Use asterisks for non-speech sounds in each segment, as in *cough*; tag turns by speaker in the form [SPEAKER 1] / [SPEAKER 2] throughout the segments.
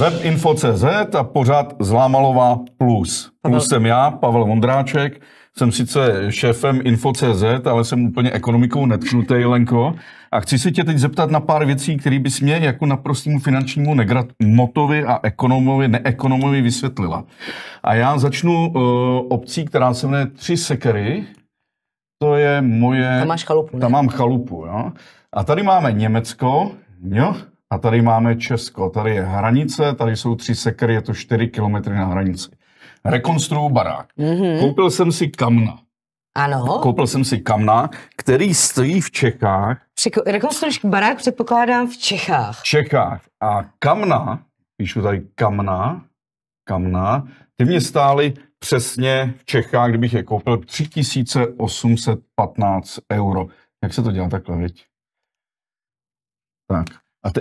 [SPEAKER 1] webinfo.cz a pořád Zlámalová plus. Plus jsem já, Pavel Vondráček, jsem sice šéfem Info.cz, ale jsem úplně ekonomikou netknutý, Lenko. A chci se tě teď zeptat na pár věcí, které bys mě jako naprostému finančnímu negramotovi a ekonomovi, neekonomovi vysvětlila. A já začnu uh, obcí, která se jmenuje Tři sekery. To je moje... Tam máš chalupu. Tam mám chalupu, jo. A tady máme Německo, jo a tady máme Česko, tady je hranice, tady jsou tři sekery. je to 4 kilometry na hranici. Rekonstruju barák. Mm-hmm. Koupil jsem si kamna. Ano. Koupil jsem si kamna, který stojí v Čechách.
[SPEAKER 2] Překo- rekonstruuješ barák, předpokládám, v Čechách. V
[SPEAKER 1] Čechách. A kamna, píšu tady kamna, kamna, ty mě stály přesně v Čechách, kdybych je koupil, 3815 euro. Jak se to dělá takhle, viď? Tak. A te...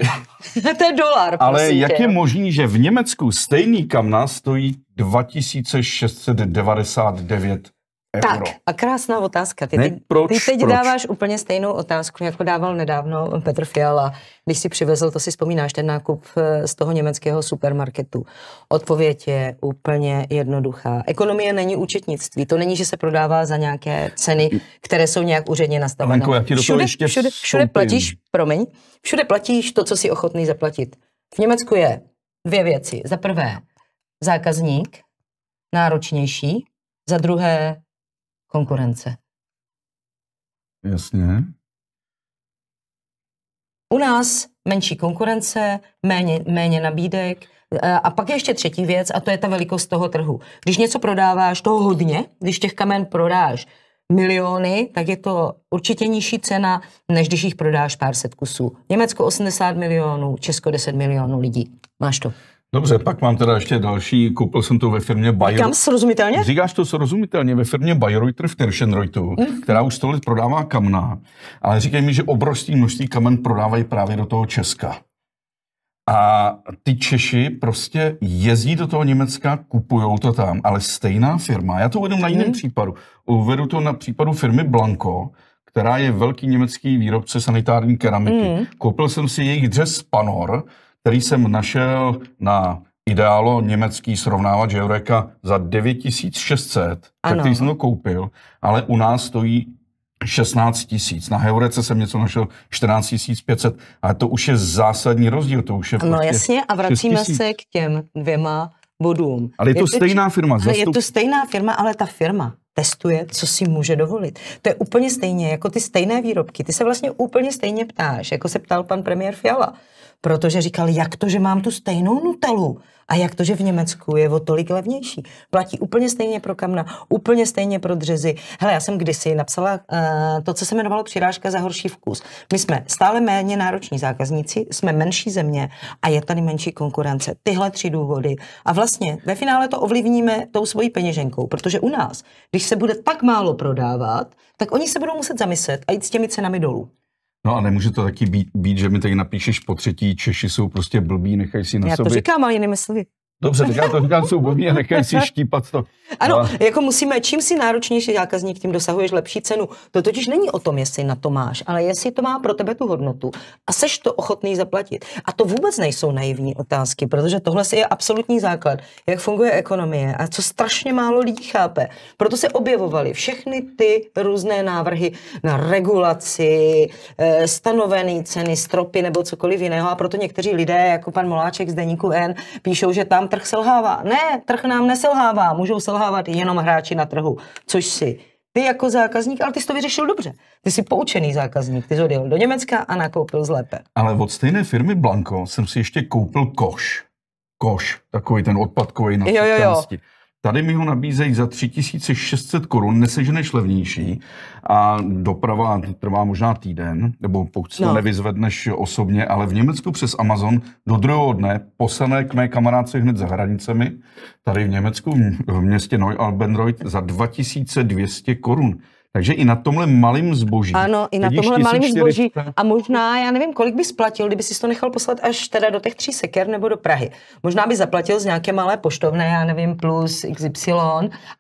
[SPEAKER 2] *laughs* to je dolar. Ale jak tě. je
[SPEAKER 1] možné, že v Německu stejný kamna stojí 2699 euro. Tak,
[SPEAKER 2] a krásná otázka. Ty, ne, proč, ty teď proč? dáváš úplně stejnou otázku, jako dával nedávno Petr Fiala, když si přivezl, to si vzpomínáš, ten nákup eh, z toho německého supermarketu. Odpověď je úplně jednoduchá. Ekonomie není účetnictví. To není, že se prodává za nějaké ceny, které jsou nějak úředně nastavené. Lenko, já ti do všude, ještě všude, všude platíš, promiň, všude platíš to, co jsi ochotný zaplatit. V Německu je dvě věci. Za prvé, zákazník náročnější, za druhé konkurence. Jasně. U nás menší konkurence, méně, méně nabídek. E, a pak je ještě třetí věc, a to je ta velikost toho trhu. Když něco prodáváš, toho hodně, když těch kamen prodáš miliony, tak je to určitě nižší cena, než když jich prodáš pár set kusů. Německo 80 milionů, Česko 10 milionů lidí. Máš to.
[SPEAKER 1] Dobře, pak mám teda ještě další, koupil jsem to ve firmě Bayer. Říkám
[SPEAKER 2] srozumitelně?
[SPEAKER 1] Říkáš to srozumitelně, ve firmě Bayreuther v Teršenreutu, mm. Hm. která už stolet prodává kamna, ale říkají mi, že obrovský množství kamen prodávají právě do toho Česka. A ty Češi prostě jezdí do toho Německa, kupují to tam, ale stejná firma, já to uvedu na jiném mm. případu, uvedu to na případu firmy Blanco, která je velký německý výrobce sanitární keramiky. Mm. Koupil jsem si jejich dřez Panor, který jsem našel na ideálo německý srovnávač Eureka za 9600, tak který jsem to koupil, ale u nás stojí 16 tisíc. Na Heurece jsem něco našel 14 500, ale to už je zásadní rozdíl. To už je no prostě jasně a vracíme se
[SPEAKER 2] k těm dvěma bodům. Ale je, je to stejná firma. Ale zastup... Je to stejná firma, ale ta firma testuje, co si může dovolit. To je úplně stejně, jako ty stejné výrobky. Ty se vlastně úplně stejně ptáš, jako se ptal pan premiér Fiala. Protože říkal, jak to, že mám tu stejnou nutelu? A jak to, že v Německu je o tolik levnější? Platí úplně stejně pro kamna, úplně stejně pro dřezy. Hele, já jsem kdysi napsala uh, to, co se jmenovalo přirážka za horší vkus. My jsme stále méně nároční zákazníci, jsme menší země a je tady menší konkurence. Tyhle tři důvody. A vlastně ve finále to ovlivníme tou svojí peněženkou, protože u nás, když se bude tak málo prodávat, tak oni se budou muset zamyslet a jít s těmi cenami dolů.
[SPEAKER 1] No a nemůže to taky být, být že mi tady napíšeš po třetí, Češi jsou prostě blbí, nechají si na Já to sobě. říkám, ale jinými slovy. Dobře, tak já to říkám a nechaj si štípat to. Ano, a...
[SPEAKER 2] jako musíme, čím si náročnější zákazník, tím dosahuješ lepší cenu. To totiž není o tom, jestli na to máš, ale jestli to má pro tebe tu hodnotu a seš to ochotný zaplatit. A to vůbec nejsou naivní otázky, protože tohle je absolutní základ, jak funguje ekonomie a co strašně málo lidí chápe. Proto se objevovaly všechny ty různé návrhy na regulaci, eh, stanovené ceny, stropy nebo cokoliv jiného a proto někteří lidé, jako pan Moláček z Deníku N, píšou, že tam trh selhává. Ne, trh nám neselhává, můžou selhávat jenom hráči na trhu, což si ty jako zákazník, ale ty jsi to vyřešil dobře. Ty jsi poučený zákazník, ty jsi odjel do Německa a nakoupil zlépe.
[SPEAKER 1] Ale od stejné firmy Blanco jsem si ještě koupil koš. Koš, takový ten odpadkový na jo, jo, jo. Tady mi ho nabízejí za 3600 korun, neseženeš levnější a doprava trvá možná týden, nebo pokud se no. nevyzvedneš osobně, ale v Německu přes Amazon do druhého dne posané k mé kamarádce hned za hranicemi, tady v Německu v městě Neu-Albenreuth za 2200 korun. Takže i na tomhle malém zboží. Ano, i na tomhle malém zboží. A
[SPEAKER 2] možná, já nevím, kolik by splatil, kdyby si to nechal poslat až teda do těch tří seker nebo do Prahy. Možná by zaplatil z nějaké malé poštovné, já nevím, plus XY,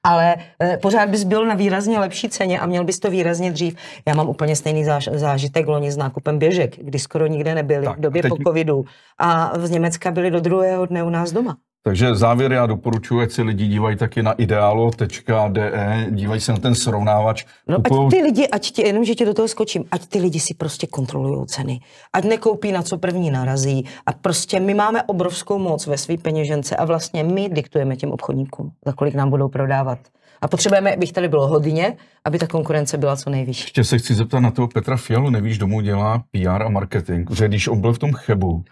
[SPEAKER 2] ale e, pořád bys byl na výrazně lepší ceně a měl bys to výrazně dřív. Já mám úplně stejný záž, zážitek loni s nákupem běžek, kdy skoro nikde nebyli tak, v době teď... po covidu. A z Německa byli do druhého dne u nás doma.
[SPEAKER 1] Takže závěr já doporučuji, ať si lidi dívají taky na idealo.de, dívají se na ten srovnávač.
[SPEAKER 2] No ať ty lidi, ať ti, jenom že tě do toho skočím, ať ty lidi si prostě kontrolují ceny. Ať nekoupí na co první narazí. A prostě my máme obrovskou moc ve své peněžence a vlastně my diktujeme těm obchodníkům, za kolik nám budou prodávat. A potřebujeme, bych tady bylo hodně, aby ta konkurence byla co nejvyšší.
[SPEAKER 1] Ještě se chci zeptat na toho Petra Fialu, nevíš, domů dělá PR a marketing, že když on byl v tom Chebu,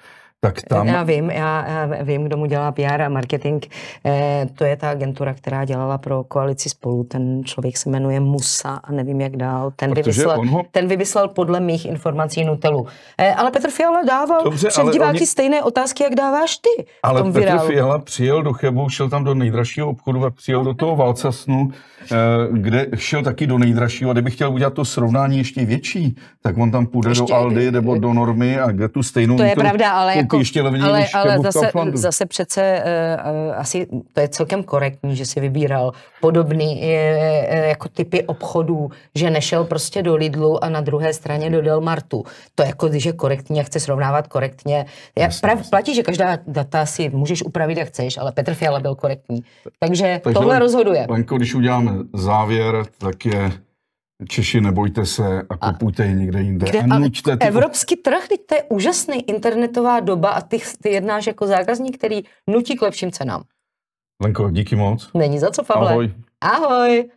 [SPEAKER 1] tak tam... Já vím,
[SPEAKER 2] já, já vím, kdo mu dělá PR a marketing. E, to je ta agentura, která dělala pro koalici spolu. Ten člověk se jmenuje Musa a nevím, jak dál. Ten, Protože vymyslel, ho... ten vymyslel podle mých informací Nutelu. E, ale Petr Fiala dával Dobře, před diváky oni... stejné otázky, jak dáváš ty. Ale Petr virálu. Fiala
[SPEAKER 1] přijel do Chebu, šel tam do nejdražšího obchodu a přijel do toho Valcasnu, e, eh, kde šel taky do nejdražšího. A kdyby chtěl udělat to srovnání ještě větší, tak on tam půjde ještě... do Aldy nebo do Normy a kde tu stejnou... To je pravda, ale jako, ještě ale, ale zase, zase
[SPEAKER 2] přece uh, asi to je celkem korektní, že si vybíral podobný uh, jako typy obchodů, že nešel prostě do Lidlu a na druhé straně do Delmartu. To je jako, když je korektní a chce srovnávat korektně. Já, prav, platí, že každá data si můžeš upravit, jak chceš, ale Petr Fiala byl korektní. Takže, Takže tohle rozhoduje.
[SPEAKER 1] Lenko, když uděláme závěr, tak je Češi, nebojte se a kupujte je někde jinde. Kde, a nuďte ty... Evropský
[SPEAKER 2] trh, teď to je úžasný internetová doba a ty, ty jednáš jako zákazník, který nutí k lepším cenám.
[SPEAKER 1] Lenko, díky moc.
[SPEAKER 2] Není za co, Pavle. Ahoj. Ahoj.